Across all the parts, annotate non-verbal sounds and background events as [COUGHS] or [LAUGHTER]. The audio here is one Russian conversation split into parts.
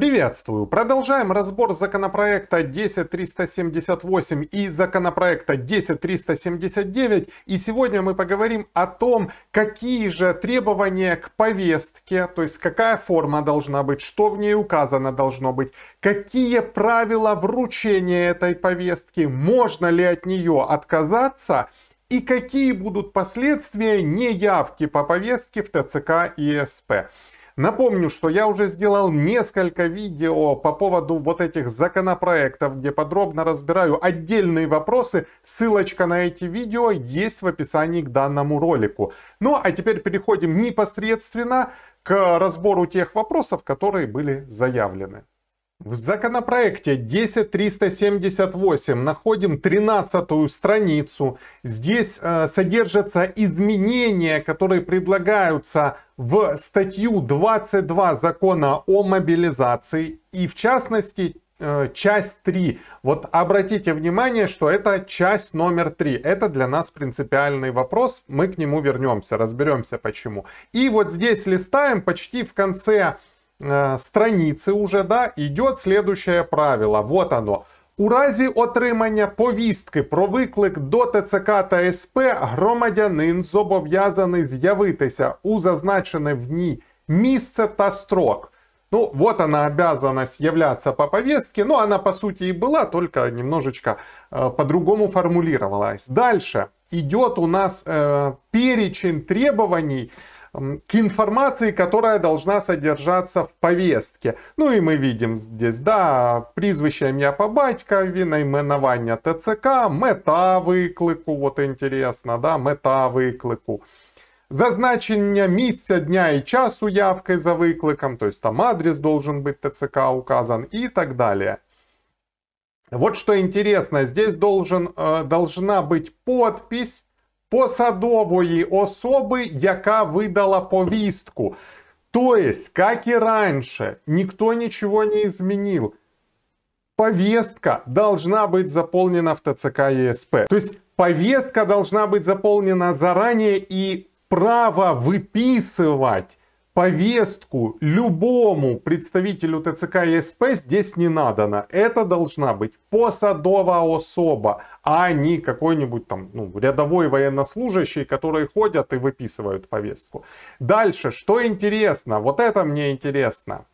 Приветствую! Продолжаем разбор законопроекта 10378 и законопроекта 10379. И сегодня мы поговорим о том, какие же требования к повестке, то есть какая форма должна быть, что в ней указано должно быть, какие правила вручения этой повестки, можно ли от нее отказаться и какие будут последствия неявки по повестке в ТЦК и СП. Напомню, что я уже сделал несколько видео по поводу вот этих законопроектов, где подробно разбираю отдельные вопросы. Ссылочка на эти видео есть в описании к данному ролику. Ну а теперь переходим непосредственно к разбору тех вопросов, которые были заявлены. В законопроекте 10.378 находим 13 страницу. Здесь э, содержатся изменения, которые предлагаются в статью 22 закона о мобилизации и в частности э, часть 3. Вот обратите внимание, что это часть номер 3. Это для нас принципиальный вопрос. Мы к нему вернемся, разберемся почему. И вот здесь листаем почти в конце э, страницы уже, да, идет следующее правило. Вот оно. У разі отримання повістки про виклик до ТЦК та СП громадянин зобов'язаний з'явитися у зазначене в ній місце та строк. Ну, вот она обязанность являться по повестке, но ну, она по сути и была, только немножечко э, по-другому формулировалась. Дальше идет у нас э, перечень требований, к информации, которая должна содержаться в повестке. Ну и мы видим здесь, да, прізвище ім'я по батькові, наименование ТЦК, мета выклыку, вот интересно, да, мета виклику. Зазначення месяца дня і часу явкой за викликом, то есть там адрес должен быть ТЦК указан и так далее. Вот что интересно, здесь должен, э, должна быть подпись посадової особи, яка видала повістку. То есть, как и раньше, никто ничего не изменил. Повестка должна быть заполнена в ТЦК ЕСП. То есть, повестка должна быть заполнена заранее и право выписывать повестку любому представителю ТЦК и СП здесь не надано. Это должна быть посадовая особа, а не какой-нибудь там ну, рядовой военнослужащий, которые ходят и выписывают повестку. Дальше, что интересно, вот это мне интересно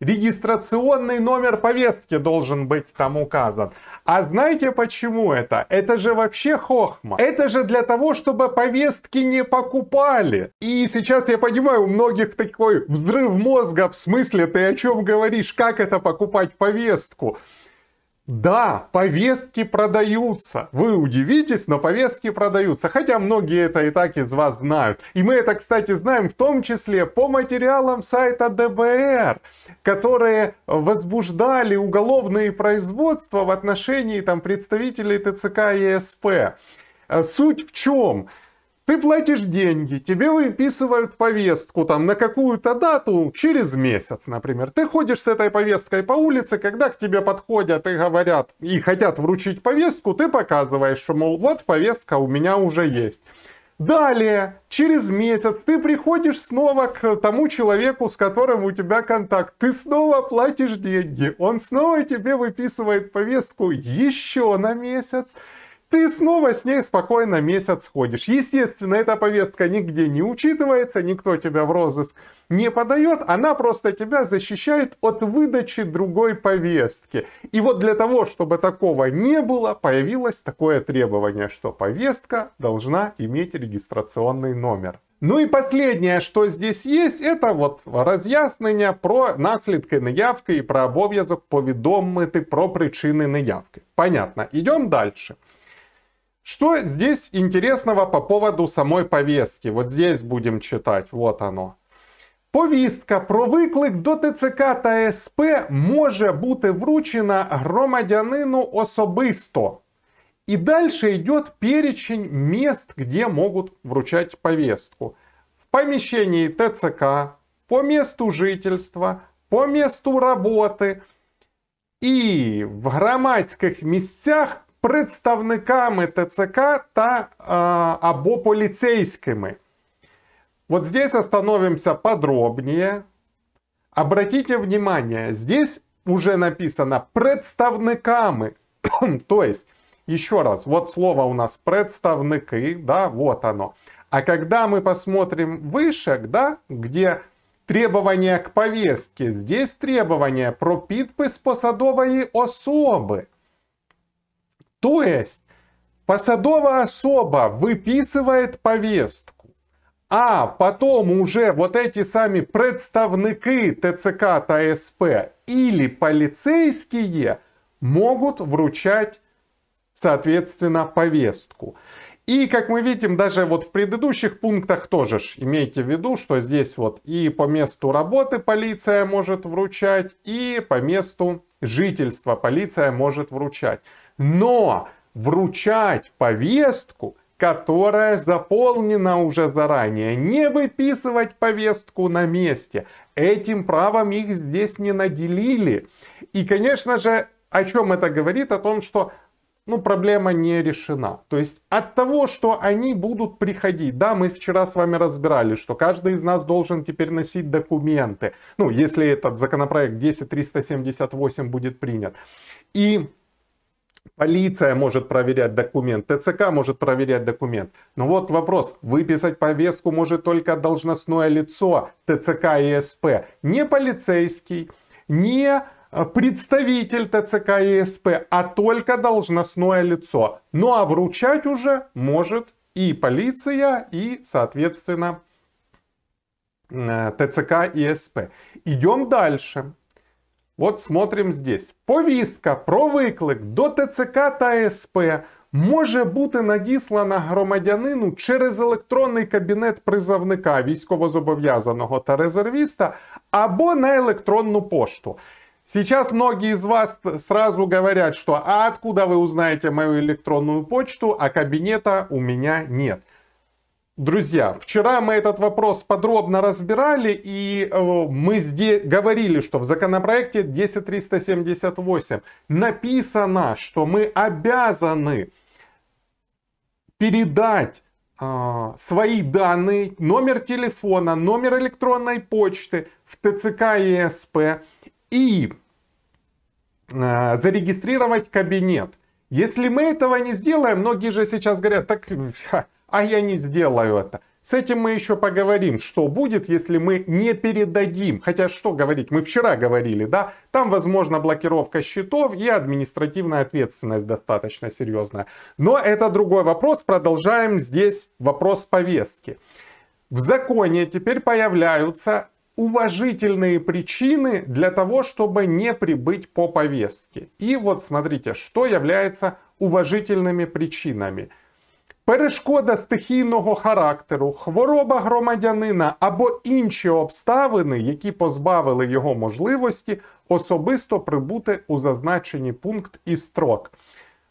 регистрационный номер повестки должен быть там указан. А знаете почему это? Это же вообще хохма. Это же для того, чтобы повестки не покупали. И сейчас я понимаю, у многих такой взрыв мозга в смысле, ты о чем говоришь, как это покупать повестку? Да, повестки продаются. Вы удивитесь, но повестки продаются. Хотя многие это и так из вас знают. И мы это, кстати, знаем в том числе по материалам сайта ДБР, которые возбуждали уголовные производства в отношении там, представителей ТЦК и СП. Э, суть в чем? Ты платишь деньги, тебе выписывают повестку там на какую-то дату через месяц, например. Ты ходишь с этой повесткой по улице, когда к тебе подходят и говорят, и хотят вручить повестку, ты показываешь, что, мол, вот повестка у меня уже есть. Далее, через месяц, ты приходишь снова к тому человеку, с которым у тебя контакт. Ты снова платишь деньги. Он снова тебе выписывает повестку еще на месяц ты снова с ней спокойно месяц ходишь. Естественно, эта повестка нигде не учитывается, никто тебя в розыск не подает, она просто тебя защищает от выдачи другой повестки. И вот для того, чтобы такого не было, появилось такое требование, что повестка должна иметь регистрационный номер. Ну и последнее, что здесь есть, это вот роз'яснення про наслідки неявки и про обов'язок повідомити про причины неявки. Понятно, идем дальше. Что здесь интересного по поводу самой повестки? Вот здесь будем читать, вот оно. Повістка про виклик до ТЦК та СП може бути вручена громадянину особисто. И дальше идет перечень мест, где могут вручать повестку. В помещении ТЦК, по месту жительства, по месту работы и в громадских местах представниками ТЦК та а, або полицейскими. Вот здесь остановимся подробнее. Обратите внимание, здесь уже написано представниками. [COUGHS] То есть, еще раз, вот слово у нас представники, да, вот оно. А когда мы посмотрим выше, да, где требования к повестке, здесь требования про подпис посадовой особи. То есть посадовая особа выписывает повестку, а потом уже вот эти сами представники ТЦК ТСП или полицейские могут вручать, соответственно, повестку. И, как мы видим, даже вот в предыдущих пунктах тоже ж, имейте в виду, что здесь вот и по месту работы полиция может вручать, и по месту жительства полиция может вручать но вручать повестку, которая заполнена уже заранее, не выписывать повестку на месте. Этим правом их здесь не наделили. И, конечно же, о чем это говорит? О том, что ну, проблема не решена. То есть от того, что они будут приходить, да, мы вчера с вами разбирали, что каждый из нас должен теперь носить документы, ну, если этот законопроект 10378 будет принят. И Полиция может проверять документ, ТЦК может проверять документ. Но вот вопрос, выписать повестку может только должностное лицо ТЦК и СП. Не полицейский, не э, представитель ТЦК и СП, а только должностное лицо. Ну а вручать уже может и полиция, и, соответственно, э, ТЦК и СП. Идем дальше. Вот смотрим здесь. Повістка про виклик до ТЦК та е СП може бути надіслана громадянину через електронний кабінет призовника військовозобов'язаного та резервіста або на електронну пошту. Сейчас многие из вас сразу говорят, что «А откуда вы узнаете мою электронную почту, а кабинета у меня нет». Друзья, вчера мы этот вопрос подробно разбирали, и э, мы здесь говорили, что в законопроекте 10378 написано, что мы обязаны передать а, свои данные, номер телефона, номер электронной почты в ТЦК и СП и э, зарегистрировать кабинет. Если мы этого не сделаем, многие же сейчас говорят, так а я не сделаю это. С этим мы еще поговорим, что будет, если мы не передадим. Хотя что говорить, мы вчера говорили, да, там возможно блокировка счетов и административная ответственность достаточно серьезная. Но это другой вопрос, продолжаем здесь вопрос повестки. В законе теперь появляются уважительные причины для того, чтобы не прибыть по повестке. И вот смотрите, что является уважительными причинами – перешкода стихійного характеру, хвороба громадянина або інші обставини, які позбавили його можливості особисто прибути у зазначені пункт і строк.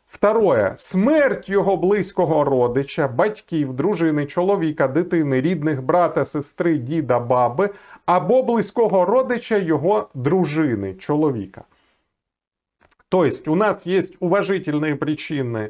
Второе. Смерть його близького родича, батьків, дружини, чоловіка, дитини, рідних брата, сестри, діда, баби або близького родича його дружини, чоловіка. Тобто, у нас є уважительні причини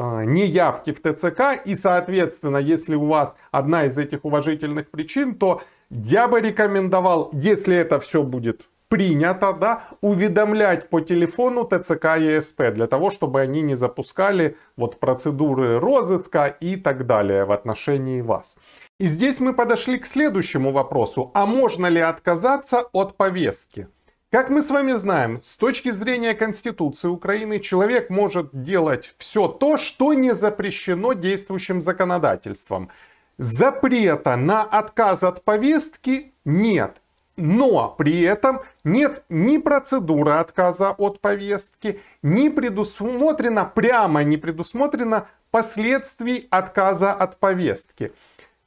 А, неявки в ТЦК. И, соответственно, если у вас одна из этих уважительных причин, то я бы рекомендовал, если это все будет принято, да, уведомлять по телефону ТЦК и СП для того, чтобы они не запускали вот процедуры розыска и так далее в отношении вас. И здесь мы подошли к следующему вопросу. А можно ли отказаться от повестки? Как мы с вами знаем, с точки зрения Конституции Украины человек может делать все то, что не запрещено действующим законодательством. Запрета на отказ от повестки нет. Но при этом нет ни процедуры отказа от повестки, ни предусмотрено, прямо не предусмотрено последствий отказа от повестки.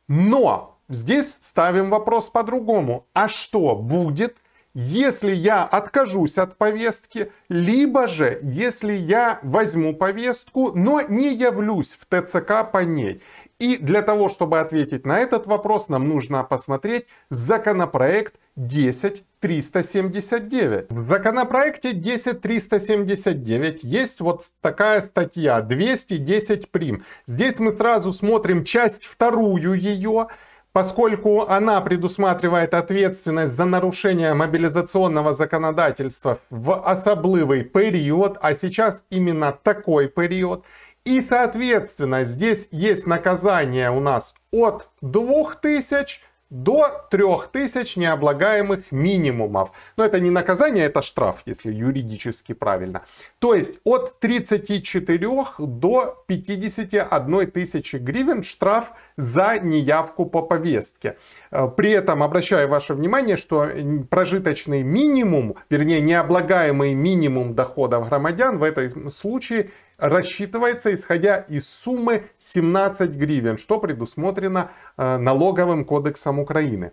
Но здесь ставим вопрос по-другому. А что будет, если я откажусь от повестки, либо же если я возьму повестку, но не явлюсь в ТЦК по ней. И для того, чтобы ответить на этот вопрос, нам нужно посмотреть законопроект 10379. В законопроекте 10379 есть вот такая статья 210 прим. Здесь мы сразу смотрим часть вторую ее. Поскольку она предусматривает ответственность за нарушение мобилизационного законодательства в особливый период, а сейчас именно такой период, и, соответственно, здесь есть наказание у нас от 2000 до 3000 необлагаемых минимумов. Но это не наказание, это штраф, если юридически правильно. То есть от 34 до 51 тысячи гривен штраф за неявку по повестке. Э, при этом обращаю ваше внимание, что прожиточный минимум, вернее необлагаемый минимум доходов громадян в этом случае рассчитывается исходя из суммы 17 гривен, что предусмотрено э, налоговым кодексом Украины.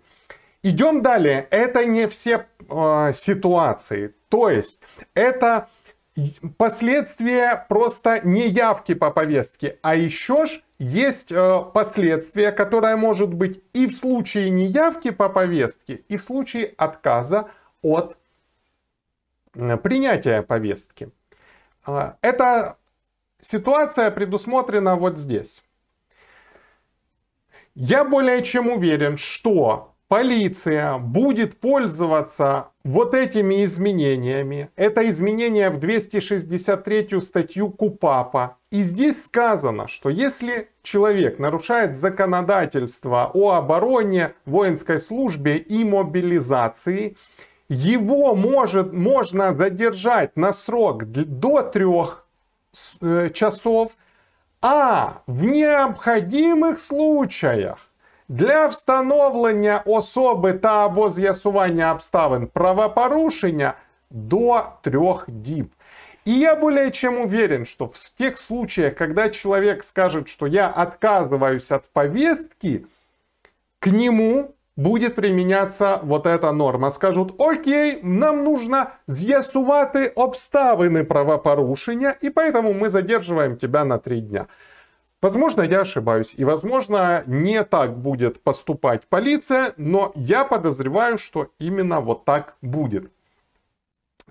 Идем далее. Это не все э, ситуации. То есть это последствия просто неявки по повестке. А еще ж есть э, последствия, которое может быть и в случае неявки по повестке, и в случае отказа от принятия повестки. Э, это Ситуация предусмотрена вот здесь. Я более чем уверен, что полиция будет пользоваться вот этими изменениями. Это изменение в 263 статью КУПАПа. И здесь сказано, что если человек нарушает законодательство о обороне, воинской службе и мобилизации, его может, можно задержать на срок до трех Э, часов, а в необходимых случаях для встановлення особы та або з'ясування обставин правопорушення до трех діб. И я более чем уверен, что в тех случаях, когда человек скажет, что я отказываюсь от повестки, к нему будет применяться вот эта норма. Скажут, окей, нам нужно з'ясувати обставины правопорушения, и поэтому мы задерживаем тебя на три дня. Возможно, я ошибаюсь, и, возможно, не так будет поступать полиция, но я подозреваю, что именно вот так будет.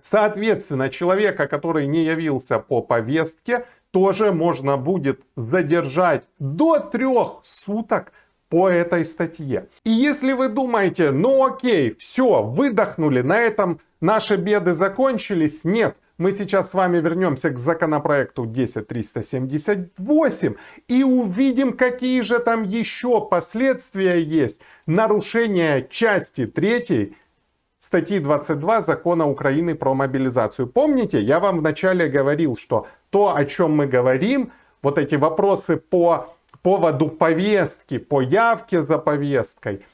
Соответственно, человека, который не явился по повестке, тоже можно будет задержать до трех суток по этой статье. И если вы думаете, ну окей, все, выдохнули, на этом наши беды закончились, нет, мы сейчас с вами вернемся к законопроекту 10378 и увидим, какие же там еще последствия есть нарушения части 3 статьи 22 закона Украины про мобилизацию. Помните, я вам вначале говорил, что то, о чем мы говорим, вот эти вопросы по поводу повестки, по явке за повесткой,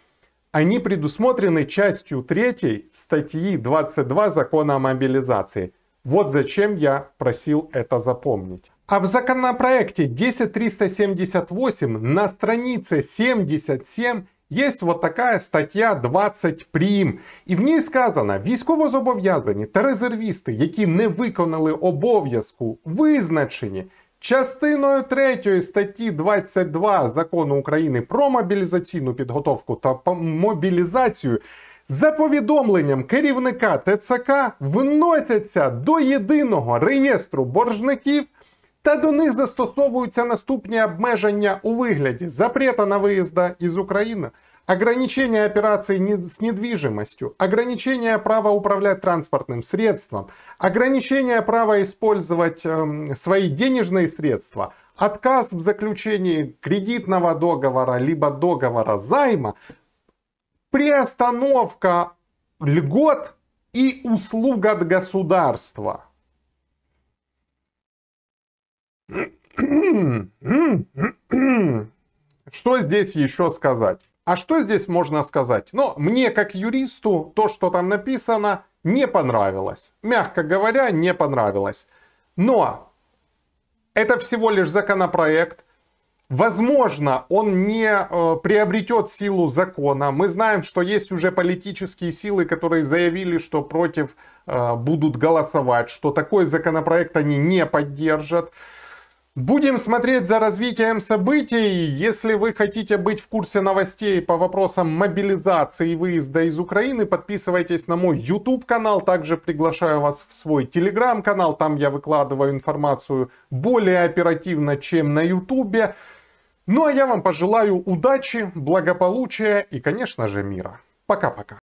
они предусмотрены частью 3 статьи 22 закона о мобилизации. Вот зачем я просил это запомнить. А в законопроекте 10378 на странице 77 есть вот такая статья 20 прим, и в ней сказано: військовозобов'язані та резервісти, які не виконали обов'язку, визначені. Частиною 3 статті 22 закону України про мобілізаційну підготовку та мобілізацію за повідомленням керівника ТЦК вносяться до єдиного реєстру боржників. Та до них застосовуються наступні обмеження у вигляді запрета на виїзда із України. ограничение операций с недвижимостью, ограничение права управлять транспортным средством, ограничение права использовать эм, свои денежные средства, отказ в заключении кредитного договора либо договора займа, приостановка льгот и услуг от государства. Что здесь еще сказать? А что здесь можно сказать? Но ну, мне как юристу то, что там написано, не понравилось. Мягко говоря, не понравилось. Но это всего лишь законопроект. Возможно, он не э, приобретет силу закона. Мы знаем, что есть уже политические силы, которые заявили, что против э, будут голосовать, что такой законопроект они не поддержат. Будем смотреть за развитием событий. Если вы хотите быть в курсе новостей по вопросам мобилизации и выезда из Украины, подписывайтесь на мой YouTube канал. Также приглашаю вас в свой Telegram канал. Там я выкладываю информацию более оперативно, чем на YouTube. Ну а я вам пожелаю удачи, благополучия и, конечно же, мира. Пока-пока.